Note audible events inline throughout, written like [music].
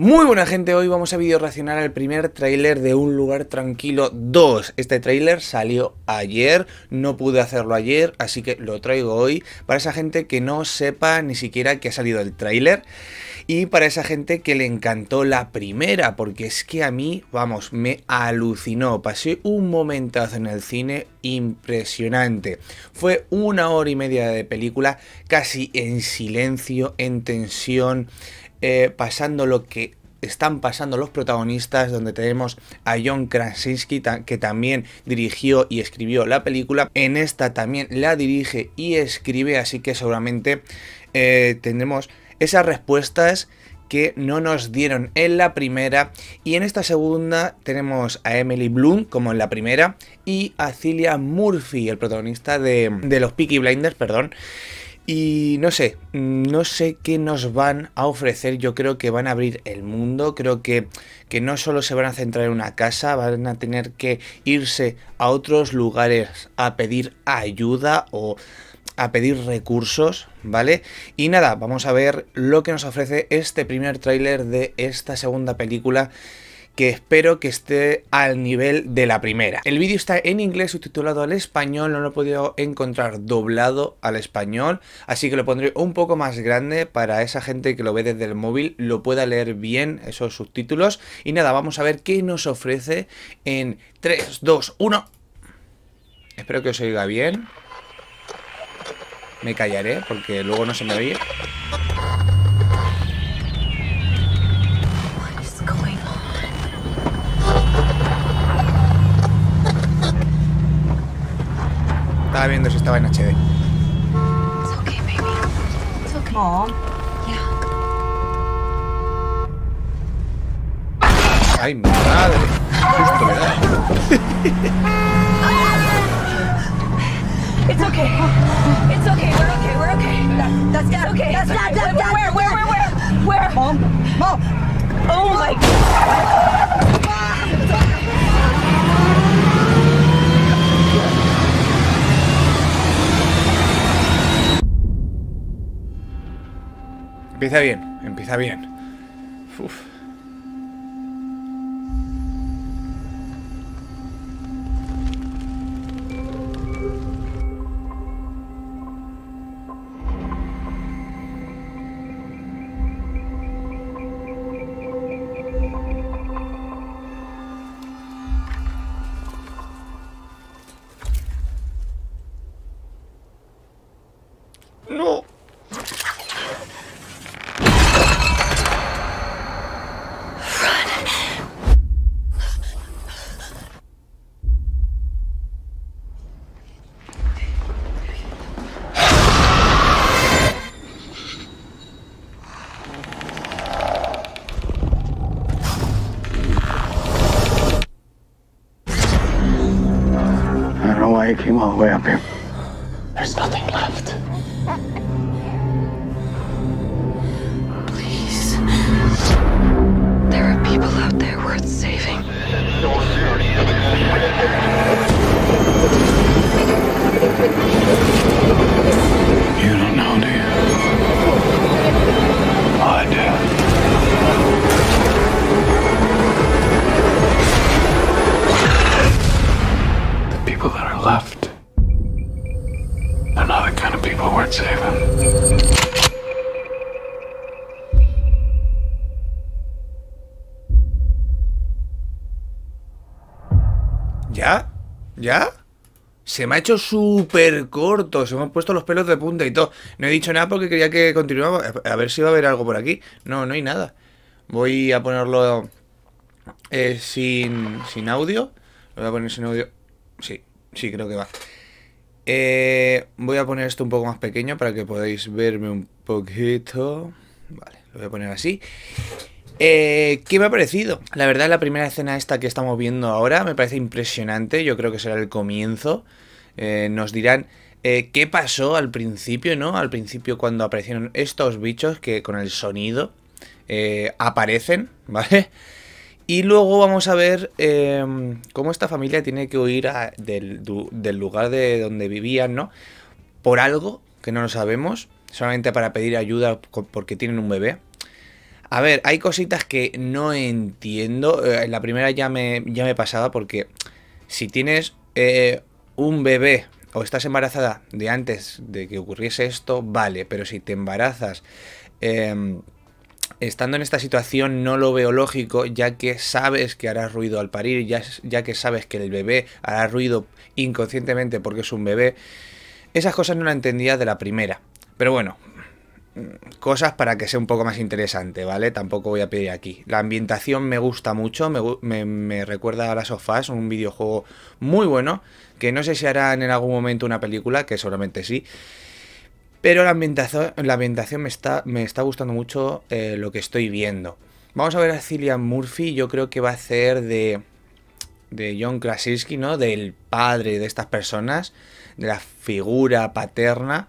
Muy buena gente, hoy vamos a video reaccionar al primer tráiler de Un Lugar Tranquilo 2. Este tráiler salió ayer, no pude hacerlo ayer, así que lo traigo hoy para esa gente que no sepa ni siquiera que ha salido el tráiler y para esa gente que le encantó la primera, porque es que a mí, vamos, me alucinó. Pasé un momentazo en el cine impresionante. Fue una hora y media de película casi en silencio, en tensión, eh, pasando lo que están pasando los protagonistas, donde tenemos a John Krasinski, que también dirigió y escribió la película. En esta también la dirige y escribe, así que seguramente eh, tendremos esas respuestas que no nos dieron en la primera. Y en esta segunda tenemos a Emily Bloom, como en la primera, y a Celia Murphy, el protagonista de, de los Peaky Blinders, perdón. Y no sé, mm, no sé qué nos van a ofrecer. Yo creo que van a abrir el mundo. Creo que, que no solo se van a centrar en una casa, van a tener que irse a otros lugares a pedir ayuda o a pedir recursos, ¿vale? Y nada, vamos a ver lo que nos ofrece este primer tráiler de esta segunda película que espero que esté al nivel de la primera. El vídeo está en inglés subtitulado al español, no lo he podido encontrar doblado al español, así que lo pondré un poco más grande para esa gente que lo ve desde el móvil, lo pueda leer bien esos subtítulos. Y nada, vamos a ver qué nos ofrece en 3, 2, 1. Espero que os oiga bien. Me callaré porque luego no se me oye. estaba viendo si estaba en HD. ¡Ay, madre! Justo, It's okay. It's okay. We're okay. We're okay. That's Okay. That's Where? Where? Mom. Mom. Oh my God. Empieza bien, empieza bien. came all the way up here. There's nothing left. Please. There are people out there worth saving. You don't know. ¿Ya? ¿Ya? Se me ha hecho súper corto, se me han puesto los pelos de punta y todo. No he dicho nada porque quería que continuaba. A ver si va a haber algo por aquí. No, no hay nada. Voy a ponerlo eh, sin, sin audio. Lo voy a poner sin audio. Sí, sí, creo que va. Eh, voy a poner esto un poco más pequeño para que podáis verme un poquito. Vale, lo voy a poner así. Eh, ¿Qué me ha parecido? La verdad, la primera escena esta que estamos viendo ahora me parece impresionante. Yo creo que será el comienzo. Eh, nos dirán eh, qué pasó al principio, ¿no? Al principio cuando aparecieron estos bichos que con el sonido aparecen, [laughs] ¿vale? Y luego vamos a ver em, cómo esta familia tiene que huir del, del lugar de donde vivían, ¿no? Por algo que no lo sabemos, solamente para pedir ayuda porque tienen un bebé a ver, hay cositas que no entiendo. Eh, la primera ya me, ya me pasaba porque si tienes eh, un bebé o estás embarazada de antes de que ocurriese esto, vale, pero si te embarazas... Em, estando en esta situación no lo veo lógico, ya que sabes que harás ruido al parir, ya, ya, que sabes que el bebé hará ruido inconscientemente porque es un bebé. Esas cosas no las entendía de la primera. Pero bueno, Mm, cosas para que sea un poco más interesante, ¿vale? Tampoco voy a pedir aquí. La ambientación me gusta mucho, me, recuerda a las sofás, un videojuego muy bueno, que no sé si harán en algún momento una película, que seguramente sí. Pero la ambientación, la ambientación me, está, me está gustando mucho eh, lo que estoy viendo. Vamos a ver a Cillian Murphy, yo creo que va a ser de, de John Krasinski, ¿no? Del padre de estas personas, de la figura paterna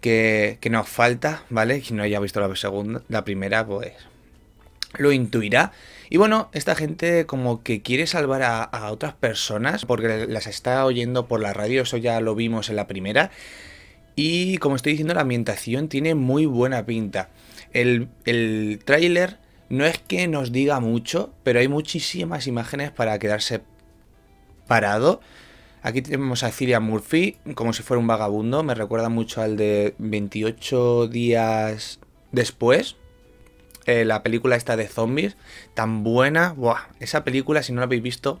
que, nos falta, ¿vale? Si no haya visto la segunda, la primera, pues lo intuirá. Y bueno, esta gente como que quiere salvar a, otras personas porque las está oyendo por la radio, eso ya lo vimos en la primera. Y como estoy diciendo, la ambientación tiene muy buena pinta. El, el tráiler no es que nos diga mucho, pero hay muchísimas imágenes para quedarse parado Aquí tenemos a Cillian Murphy como si fuera un vagabundo. Me recuerda mucho al de 28 días después. Eh, la película esta de zombies. Tan buena. Buah, esa película, si no la habéis visto,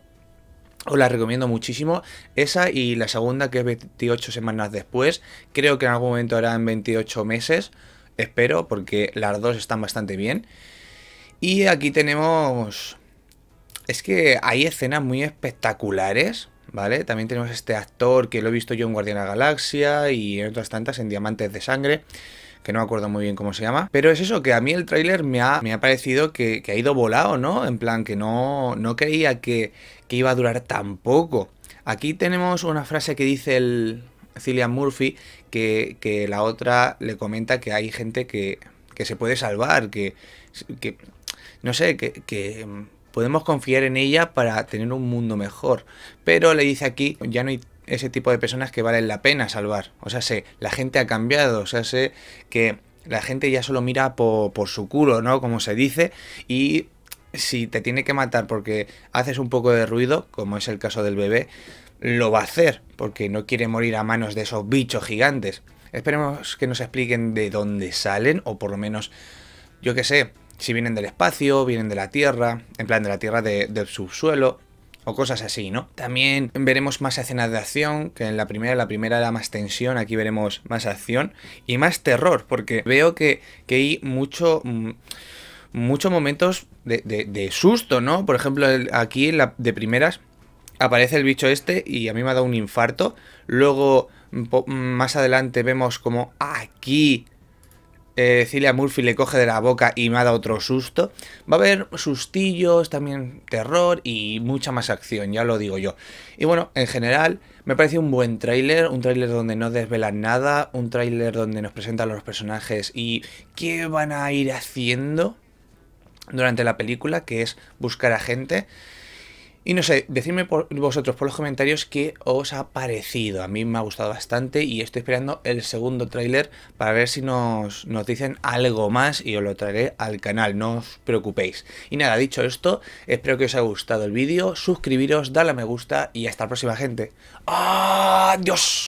os la recomiendo muchísimo. Esa y la segunda, que es 28 semanas después. Creo que en algún momento harán 28 meses. Espero, porque las dos están bastante bien. Y aquí tenemos... Es que hay escenas muy espectaculares ¿vale? También tenemos este actor que lo he visto yo en Guardiana Galaxia y en otras tantas, en Diamantes de Sangre, que no me acuerdo muy bien cómo se llama. Pero es eso, que a mí el tráiler me ha, me ha, parecido que, ha ido volado, ¿no? En plan, que no, no creía que, iba a durar tan poco. Aquí tenemos una frase que dice el Cillian Murphy, que, la otra le comenta que hay gente que, que se puede salvar, que... no sé, que podemos confiar en ella para tener un mundo mejor. Pero le dice aquí, ya no hay ese tipo de personas que valen la pena salvar. O sea, sé, la gente ha cambiado, o sea, sé que la gente ya solo mira por, por su culo, ¿no? Como se dice, y si te tiene que matar porque haces un poco de ruido, como es el caso del bebé, lo va a hacer, porque no quiere morir a manos de esos bichos gigantes. Esperemos que nos expliquen de dónde salen, o por lo menos, yo qué sé, si vienen del espacio, vienen de la Tierra, en plan de la Tierra del subsuelo, o cosas así, ¿no? También veremos más escenas de acción, que en la primera, la primera era más tensión, aquí veremos más acción y más terror, porque veo que, hay mucho... Mm, muchos momentos de, susto, ¿no? Por ejemplo, aquí de primeras aparece el bicho este y a mí me ha dado un infarto. Luego, mm, mm, más adelante, vemos como ah, aquí eh, Cilia Murphy le coge de la boca y me ha dado otro susto. Va a haber sustillos, también terror y mucha más acción, ya lo digo yo. Y bueno, en general me parece un buen tráiler, un tráiler donde no desvelan nada, un tráiler donde nos presentan los personajes y qué van a ir haciendo durante la película, que es buscar a gente. Y no sé, decidme por vosotros por los comentarios qué os ha parecido. A mí me ha gustado bastante y estoy esperando el segundo tráiler para ver si nos, nos dicen algo más y os lo traeré al canal, no os preocupéis. Y nada, dicho esto, espero que os haya gustado el vídeo, suscribiros, dale a me gusta y hasta la próxima gente. ¡Adiós! ¡Ah,